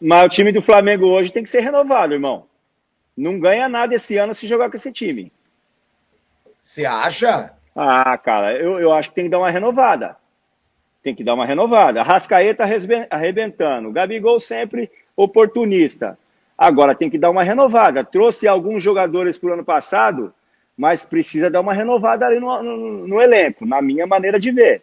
Mas o time do Flamengo hoje tem que ser renovado, irmão. Não ganha nada esse ano se jogar com esse time. Você acha? Ah, cara, eu, eu acho que tem que dar uma renovada. Tem que dar uma renovada. Rascaeta arrebentando. Gabigol sempre oportunista. Agora tem que dar uma renovada. Trouxe alguns jogadores para o ano passado, mas precisa dar uma renovada ali no, no, no elenco, na minha maneira de ver.